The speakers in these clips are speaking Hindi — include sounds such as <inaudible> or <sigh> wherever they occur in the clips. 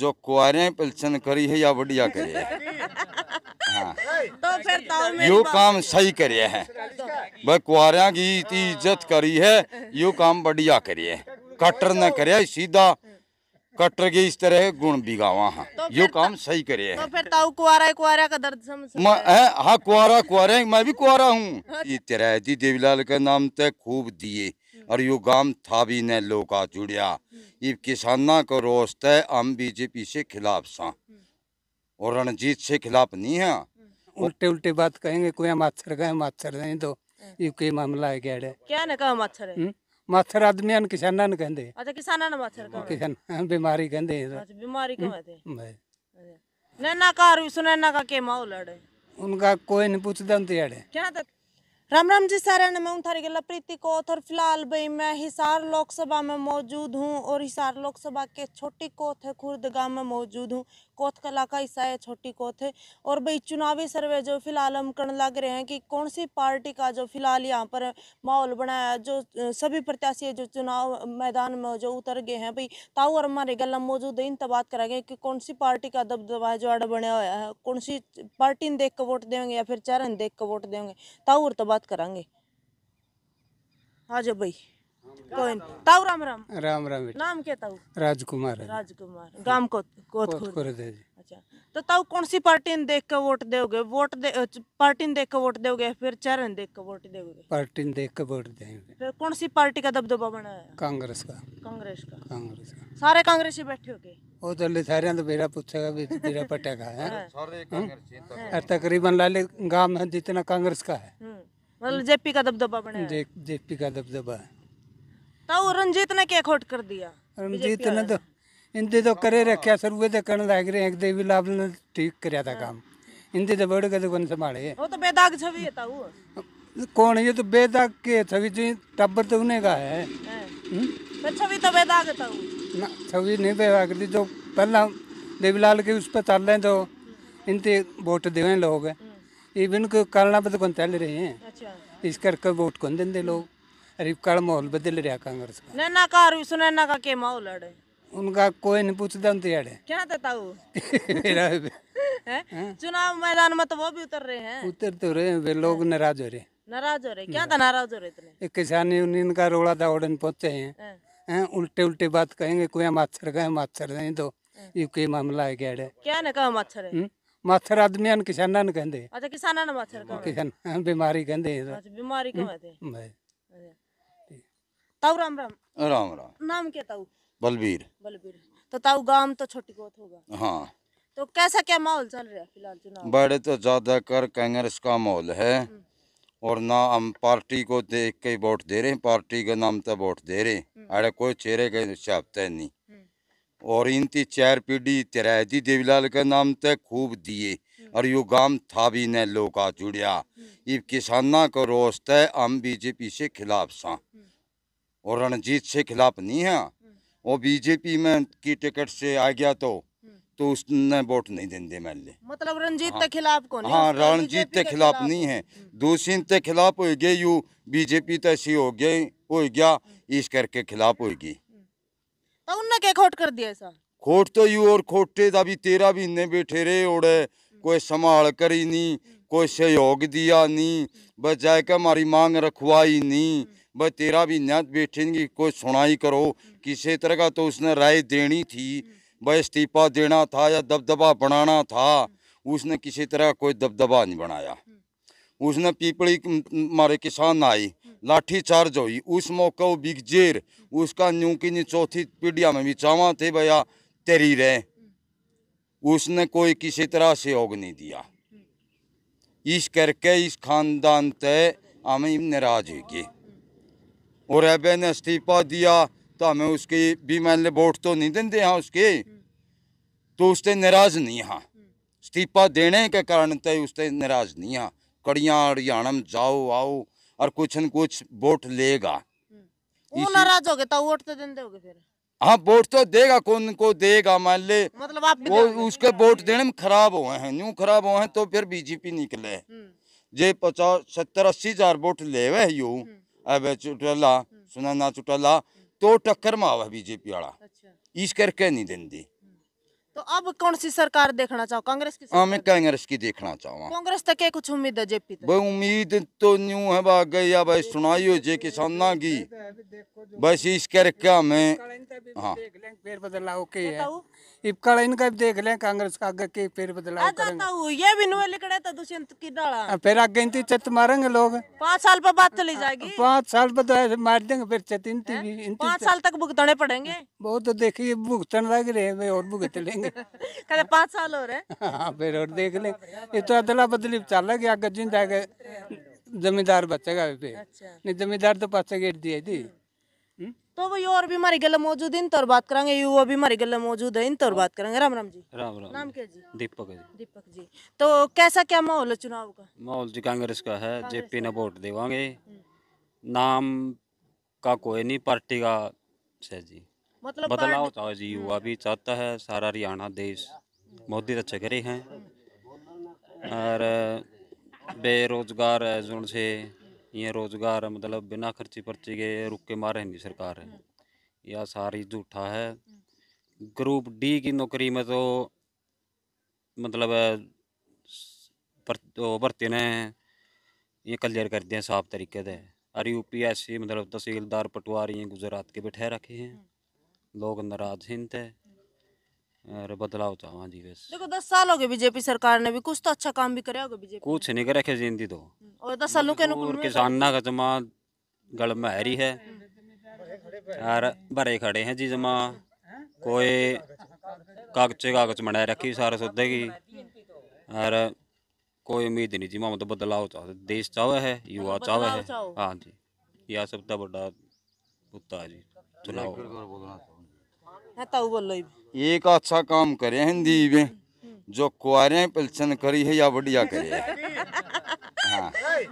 जो कुआरे पलचन करी है या बढ़िया करी है हाँ। तो फिर यो तो काम सही करिए है भाई कुआरिया की इज्जत करी है यो काम बढ़िया करिए कटर ने करे सीधा कटर के इस तरह गुण बिगावा हाँ तो यो काम सही करे है तो फिर ताऊ कुआरा कुआरा का दर्द समझ हाँ कुआरा कुआरा मैं भी कुआरा हूँ इस अच्छा। तरह जी देवीलाल का नाम तक खूब दिए हम्म। और यो गांव था भी न लोका जुड़िया हम्म। ये किसाना को रोस्त है हम बीजेपी से खिलाफ सा हम्म। और रणजीत से खिलाफ नहीं है उल्टे उल्टे बात कहेंगे कोई हम माथर गए माथर नहीं तो ये कोई मामला है क्या ना कहा माथर है ਮੱਥਰ ਆਦਮੀਆਂ ਨੂੰ ਕਿਸਾਨਾਂ ਨੂੰ ਕਹਿੰਦੇ ਅੱਛਾ ਕਿਸਾਨਾਂ ਨੂੰ ਮੱਛਰ ਕਾ ਕਿਸਾਨ ਬਿਮਾਰੀ ਕਹਿੰਦੇ ਅੱਛਾ ਬਿਮਾਰੀ नैना का और सुनैना का के माहौल अड़े उनका कोई नहीं पूछता उनसे अड़े क्या था राम राम जी सारे मैं उन थारी प्रीति को और फिलहाल भाई मैं हिसार लोकसभा में मौजूद हूँ और हिसार लोकसभा के छोटी कोथ है खुर्द गांव में मौजूद हूँ कोथ कला का हिस्सा है छोटी कोथ है और भाई चुनावी सर्वे जो फिलहाल हम कर लग रहे हैं कि कौन सी पार्टी का जो फिलहाल यहाँ पर माहौल बनाया जो सभी प्रत्याशी जो चुनाव मैदान में जो उतर गए हैं भाई ताऊ और हमारे गला मौजूद है इन बात करेंगे कि कौन सी पार्टी का दबदबा है जो अड़ बनाया हुआ है कौन सी पार्टी ने देख कर वोट देंगे या फिर चरण देख कर वोट देंगे ताऊ और तो बात करेंगे हाँ जो भाई ताऊ राम राम राम राम नाम के ताऊ राजकुमार है राजकुमार गांव को कोतखुर अच्छा तो ताऊ कौन सी पार्टी ने देख के वोट दोगे वोट दे पार्टी ने देख के वोट दोगे फिर चरण देख के वोट दोगे पार्टी ने देख के वोट देंगे फिर कौन सी पार्टी का दबदबा बना है कांग्रेस का कांग्रेस का कांग्रेस का सारे कांग्रेस ही बैठे हो गए ਉਹ ਤਾਂ ਸਾਰਿਆਂ ਤੋਂ ਮੇਰਾ ਪੁੱਛੇਗਾ ਵੀ ਤੇਰਾ ਪਟਿਆ ਕਾ ਹੈ मतलब जेपी का दबदबा बना है जेपी का दबदबा है तो रंजीत ने क्या खोट कर दिया रंजीत ने तो इनते तो करे रखा सर्वे तो करने लाग रहे एक देवी लाभ ने ठीक कराया था काम इनते तो बड़े कदम कौन संभाले वो तो बेदाग छवि है ताऊ कौन ये तो बेदाग के छवि जी टब्बर तो उन्हें का है छवि तो बेदाग ताऊ ना छवि नहीं बेदाग थी जो पहला देवीलाल के उस पर चल रहे तो इनते वोट दे लोग इवन को कारण पर तो कौन चल रहे हैं इस करके वोट कौन देंगे लोग रिपकाळ बदल रहा कांग्रेस का का के माहौल अड़े उनका कोई नहीं पूछ दम तेरे क्या बताऊ मेरा हैं? हाँ। चुनाव मैदान में तो वो भी उतर रहे हैं उतर तो रहे हैं वे लोग हाँ। नाराज हो रहे नाराज हो रहे क्या हाँ। था नाराज हो रहे इतने किसान यूनियन का रोड़ा ओडन पहुंचे हैं हैं उल्टे उल्टे बात कहेंगे कोई माथर गए माच्छर नहीं तो ये कोई मामला है क्या क्या ना कहा माथर है ਮਾਥਰ ਆਦਮੀਆਂ ਨੂੰ ਕਿਸਾਨਾਂ ਨੂੰ ਕਹਿੰਦੇ ਅੱਛਾ ਕਿਸਾਨਾਂ ਨੂੰ ਮਾਥਰ ਕਹਿੰਦੇ ताऊ राम राम राम राम नाम क्या ताऊ बलबीर बलबीर तो ताऊ गांव तो छोटी गोत होगा हाँ तो कैसा क्या माहौल चल रहा है फिलहाल चुनाव बड़े तो ज्यादा कर कांग्रेस का माहौल है हम्म। और ना हम पार्टी को देख के वोट दे रहे पार्टी के नाम तो वोट दे रहे हम्म। अरे कोई चेहरे के छापते नहीं हम्म। और इनती चार पीढ़ी तिरायती देवीलाल के नाम ते खूब दिए और यो गांव था भी ने लोका जुड़िया ये किसाना को रोस्त तो है हम बीजेपी से खिलाफ सा और रणजीत से खिलाफ नहीं है वो हम्म। बीजेपी में की टिकट से आ गया तो हम्म। तो उसने वोट नहीं दे मैं मतलब रणजीत हाँ। के खिलाफ कौन हाँ रणजीत के खिलाफ नहीं है हम्म। दूसरी के खिलाफ हो गए यू बीजेपी तो ऐसी हो गई हो गया इस करके खिलाफ होगी तो उनने क्या खोट कर दिया ऐसा खोट तो यू और खोटे दा भी तेरा भी इन्हें बैठे रहे उड़े कोई संभाल करी नहीं कोई सहयोग दिया नहीं बस जाकर हमारी मांग रखवाई नहीं भाई तेरा भी नत बैठेगी कोई सुनाई करो किसी तरह का तो उसने राय देनी थी भाई इस्तीफा देना था या दबदबा बनाना था उसने किसी तरह कोई दबदबा नहीं बनाया उसने पीपड़ी मारे किसान आई लाठी चार्ज हुई उस मौका वो बिगजेर उसका न्यू की चौथी पीढ़िया में भी चावा थे भैया तेरी रहे उसने कोई किसी तरह से सहयोग नहीं दिया इस करके इस खानदान तय हमें नाराज होगी और अब ने इस्तीफा दिया तो हमें उसके भी मैंने वोट तो नहीं देंगे हाँ उसके तो उससे नाराज नहीं हाँ इस्तीफा देने के कारण तो उससे नाराज नहीं हाँ कड़िया हरियाणा में जाओ आओ और कुछ न कुछ वोट लेगा नाराज हो गए तो वोट तो दे फिर हाँ वोट तो देगा कौन को देगा मान ले मतलब आप वो उसके वोट देने में खराब हुए हैं न्यू खराब हुए हैं तो फिर बीजेपी निकले हम्म। जे पचास सत्तर अस्सी हजार वोट ले हुए यू अब चुटला हम्म। सुना ना चुटला तो हम्म। टक्कर में आवा बीजेपी वाला अच्छा। इस करके नहीं दी हम्म। तो अब कौन सी सरकार देखना चाहो कांग्रेस की हाँ मैं कांग्रेस की देखना चाहूँ कांग्रेस तक कुछ उम्मीद है जेपी भाई उम्मीद तो न्यू है बा गई भाई सुनाई हो जे किसान की बस इस करके मैं हाँ फेर बदलाव के है इब कड़न का देख लें कांग्रेस का आगे के फेर बदलाव करेंगे ये भी तो, तो फिर आगे इनती चत मारेंगे लोग पाँच साल पर बात चली जाएगी पाँच साल पर तो मार देंगे फिर चत इनती पाँच साल तक भुगतने पड़ेंगे वो तो देखिए भुगतन लग रहे हैं और भुगत लेंगे <laughs> कहते पाँच साल हो रहे हाँ फिर और देख लें ये तो अदला बदली चल गया आगे जिंदा जमींदार बचेगा फिर अच्छा। नहीं जमींदार तो पाचा गेट दिए थी तो वो और भी हमारे गले मौजूद इन तौर बात करेंगे यू वो भी हमारे गले मौजूद है इन तौर बात करेंगे राम राम जी राम राम नाम क्या जी दीपक जी दीपक जी तो कैसा क्या माहौल है चुनाव का माहौल जी कांग्रेस का है जेपी ने वोट देवांगे हम्म। नाम का कोई नहीं पार्टी का है जी मतलब बदलाव चाहो जी युवा हम्म। भी चाहता है सारा हरियाणा देश मोदी अच्छे करे हैं हम्म। और बेरोजगार है जो से ये रोजगार मतलब बिना खर्ची पर्ची के रुक के मारे नहीं सरकार है हम्म। यह सारी झूठा है हम्म। ग्रुप डी की नौकरी में तो मतलब भर्ती ने ये कलियर कर दिए साफ तरीके से अरे यू पी एस सी मतलब तहसीलदार पटवारी गुजरात के बैठे रखे हैं हम्म। लोग नाराज हिंद है अरे बदलाव तो हाँ जी बस देखो दस साल हो गए बीजेपी सरकार ने भी कुछ तो अच्छा काम भी करेगा बीजेपी कुछ नहीं करे खे जिंदी तो हम्म, और दस सालों के और किसाना का जमा गल में हैरी है यार भरे खड़े हैं जी जमा कोई कागज कागज बनाए रखी सारे सौदे की यार कोई उम्मीद नहीं जी मामा तो बदलाव चाहते देश चाहे है युवा चाहे है हाँ जी यह सब तो बड़ा पुता है जी चुनाव एक अच्छा काम करे हिंदी में जो कुआरे पेंशन करी है या बढ़िया करे है हाँ।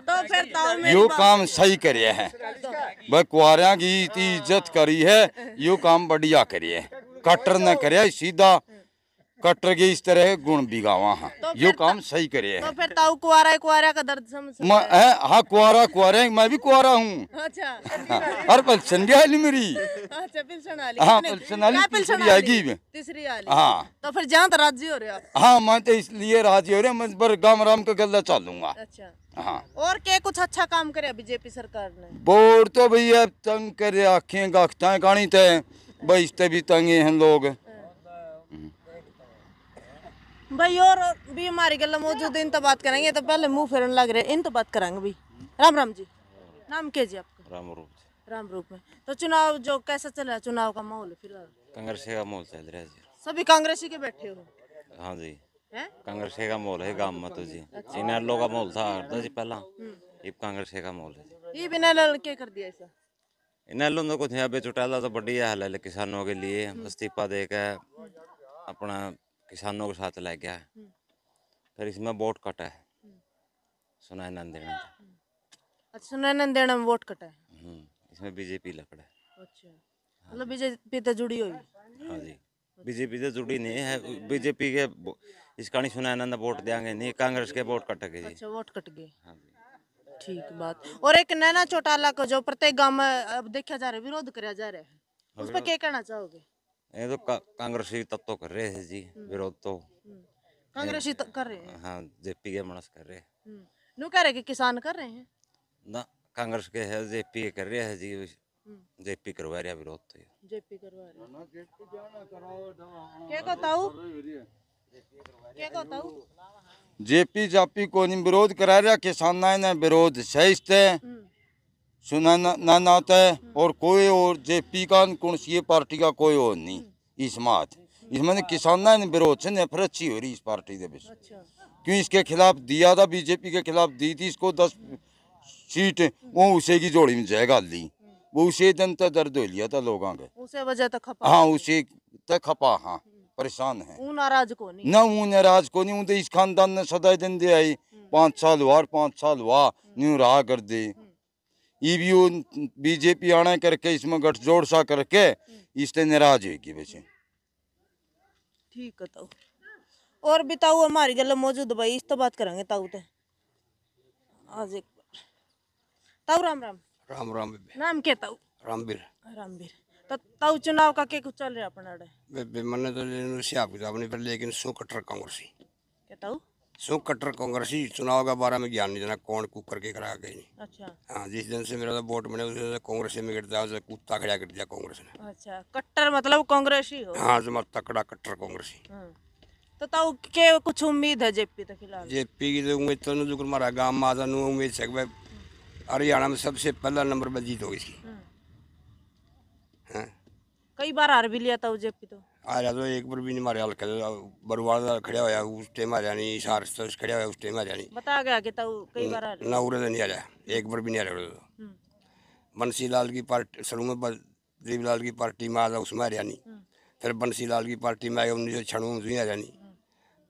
तो फिर यो काम सही करे है भाई कुआरिया की इज्जत करी है यो काम बढ़िया करिए कटर न करे सीधा कटर के इस तरह गुण बिगावा हाँ तो यो काम सही करे है तो फिर ताऊ कुआरा कुआरा का दर्द समझ मैं हाँ कुआरा कुआरे मैं भी कुआरा हूँ अच्छा और पलसन भी आली मेरी अच्छा पलसन आली हाँ पलसन आली आएगी में तीसरी आली हाँ तो फिर जहाँ तो राजी हो रहे हो हाँ मैं तो इसलिए राजी हो रहे मैं बर गाम राम का गल्ला चालूंगा अच्छा हाँ और के कुछ अच्छा काम करे बीजेपी सरकार ने बोर्ड तो भैया तंग करे आखे गाखता है कहानी तय भाई इस तभी तंगे हैं लोग भाई और भी हमारी गल मौजूद इन तो बात करेंगे तो पहले मुंह फेरन लग रहे इन तो बात करेंगे भाई राम राम जी नाम क्या जी आपका राम रूप राम रूप में तो चुनाव जो कैसा चल रहा है चुनाव का माहौल फिलहाल कांग्रेस का माहौल चल रहा है जी सभी कांग्रेसी के बैठे हो हाँ जी कांग्रेस का माहौल है गांव में तो जी इन इनलो का माहौल था तो जी पहला हम्म। ये कांग्रेस का माहौल है ये बिना क्या कर दिया ऐसा इनलो ने कुछ अबे चुटाला तो बढ़िया हाल है किसानों के लिए हम्म। इस्तीफा देकर अपना किसानों के साथ लग गया है हम्म। फिर इसमें वोट कटा है हम्म। सुनाई नंदेणा हम्म। अच्छा सुनाई नंदेणा में वोट कटा है इसमें बीजेपी लकड़ा है अच्छा हाँ मतलब बीजेपी तो जुड़ी हुई हाँ जी बीजेपी से तो जुड़ी नहीं है बीजेपी के इस कहानी नंद वोट देंगे नहीं कांग्रेस के वोट कट गए अच्छा वोट कट गए हाँ जी ठीक बात और एक नैना चौटाला को जो प्रत्येक गांव में अब देखा जा रहा है विरोध कराया जा रहा है हाँ, उस पर क्या कहना चाहोगे ये तो का, कांग्रेसी तत्व कर रहे हैं जी हम्म। विरोध तो हम्म। कांग्रेसी कर रहे हैं हाँ जेपी के मणस कर रहे हैं हम्म। नु कह रहे कि किसान कर रहे हैं ना कांग्रेस के है जेपी कर रहे हैं जी जेपी करवा रहे विरोध तो जेपी करवा रहे क्या बताऊ हाँ, क्या बताऊ हाँ, जेपी जापी को विरोध करा रहा किसान ने विरोध सही सुनानात है और कोई और जे पीकान कौन सी पार्टी का कोई और नहीं इस मात इसमें किसान ने विरोध से नफरत अच्छी हो रही इस पार्टी के बीच क्यों इसके खिलाफ दिया था बीजेपी के खिलाफ दी थी इसको दस सीट वो उसे की जोड़ी में जाएगा ली वो उसे दिन तक दर्द हो लिया था लोगों के उसे वजह तक खपा हाँ उसे तक खपा हाँ परेशान है नाराज को नहीं ना वो नाराज को नहीं उनके इस खानदान ने सदा दिन दे आई पाँच साल हुआ पाँच साल हुआ न्यू रहा कर दे ईवीओ बीजेपी आने करके इसमें गठजोड़ सा करके इससे नाराज होगी बच्चे ठीक है ताऊ और भी ताऊ हमारी गल मौजूद भाई इस तो बात करेंगे ताऊ ते आज एक ताऊ राम राम राम राम नाम क्या ताऊ रामबीर रामबीर तो ताऊ चुनाव का क्या कुछ चल रहा अपना डे मैंने तो, तो लेकिन सौ कट्टर कांग्रेसी क्या ताऊ सो कट्टर कांग्रेसी चुनाव का बारे में ज्ञान नहीं देना कौन कूद करके खड़ा गई नहीं अच्छा हाँ जिस दिन से मेरा तो वोट मिले उस दिन से कांग्रेस में गिर दिया कुत्ता खड़ा कर दिया कांग्रेस ने अच्छा कट्टर मतलब कांग्रेसी हो हाँ जो तकड़ा कट्टर कांग्रेसी हाँ। तो ताऊ तो के कुछ उम्मीद है जेपी तक खिलाफ जेपी की तो उम्मीद तो नहीं जो गांव माता उम्मीद से हरियाणा में सबसे पहला नंबर पर जीत होगी इसकी हम्म। कई बार हार भी लिया था ਉਹ तो आया तो एक बार भी नहीं ਵੀ हल्के बरुआ खड़ा होया उस टाइम ਖੜਿਆ नहीं सार खड़ा होया उस टाइम ਸਟਸ नहीं बता गया कि तब कई बार आ रही। ना उरे तो नहीं आया एक बार भी नहीं आया उरे तो हम्म। बंसी लाल की पार्टी शुरू में बलदेव लाल की पार्टी में आया उसमें हरियाणी हम्म। फिर बंसी लाल की पार्टी में आया उन्नीस सौ छियानवे में उसमें हरियाणी हम्म।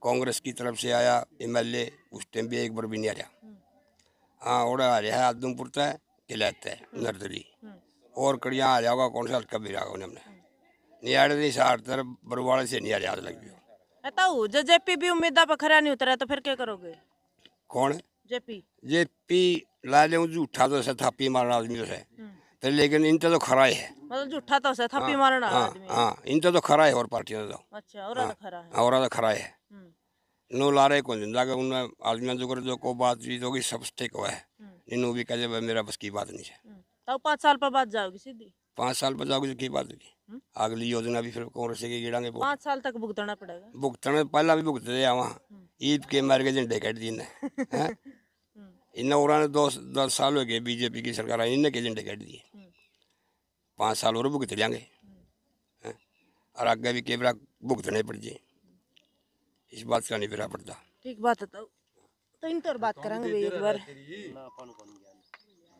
कांग्रेस की तरफ से आया एमएलए उस टाइम भी एक बार भी नहीं आया हाँ तो और आ रहा है आदमपुर तय किलात है नर्दरी और कड़िया आ जाओगा कौन सा हल्का भी रहा उन्हें हमने नियाड़े से नियाड़े लग जो जेपी भी उम्मीदा नहीं उतरा तो फिर क्या करोगे कौन जेपी जेपी ला ले झूठा तो थापी मारना आदमी तो तो लेकिन इनका तो खरा है मतलब झूठा तो, हाँ, हाँ, हाँ, तो से थापी मारना आदमी हां इनका तो अच्छा, खरा है और पार्टियों तो अच्छा और खरा है और तो खरा है नो लारे को जिंदा के उन आदमी जो कर जो को बात जी होगी सब ठीक हुआ है हम्म। इन्हों भी कहे मेरा बस की बात नहीं है तो पाँच साल पर बात जाओगी सीधी पाँच साल पर जाओगी तो की बात होगी अगली योजना भी फिर कांग्रेस के गिरांगे पांच साल तक भुगतना पड़ेगा भुगतना पहला भी भुगतते वहाँ हम्म। ईद के मार के झंडे कट दी ने इन और दो दस साल हो गए बीजेपी की सरकार आई इन्हें के झंडे कट दिए हम्म। पांच साल और भुगत लेंगे हम्म। और आगे भी कैमरा भुगतने पड़ जाए इस बात का नहीं फिरा पड़ता ठीक बात है तो इन तो बात तो करेंगे एक बार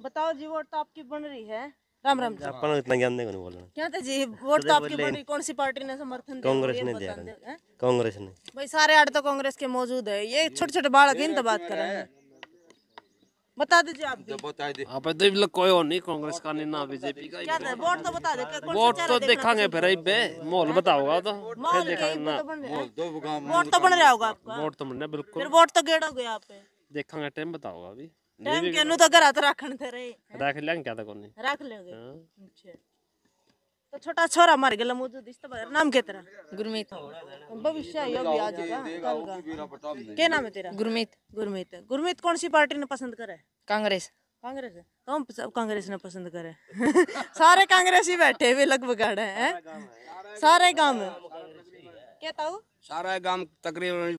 बताओ जी वोट तो आपकी बन रही है राम राम जी अपन इतना ज्ञान नहीं बोलना क्या था तो जी वोट तो आपकी बनी कौन सी पार्टी ने समर्थन दिया कांग्रेस ने दिया कांग्रेस ने भाई सारे आठ तो कांग्रेस के मौजूद है ये छोटे छोटे बालक इन तो बात कर रहे हैं बता दीजिए आप बता दे आप तो इनका कोई और नहीं कांग्रेस का नहीं ना बीजेपी का क्या था तो वोट तो बता दे वोट तो देखेंगे फिर बे माहौल तो बताओगा तो फिर देखेंगे ना वोट तो बन रहा होगा आपका वोट तो बन बिल्कुल फिर वोट तो गेड़ोगे आप पे देखेंगे टाइम बताओगा अभी तो, तो, हाँ। अच्छा। तो छोटा छोरा मर नाम तेरा गुरमीत भविष्य आ जाएगा नाम है तेरा गुरमीत गुरमीत गुरमीत कौन सी पार्टी ने पसंद करे कांग्रेस कांग्रेस कौन सब कांग्रेस ने पसंद करे <laughs> सारे कांग्रेस ही बैठे हुए लगभग हैं सारे गांव क्या सारा गांव तकरीबन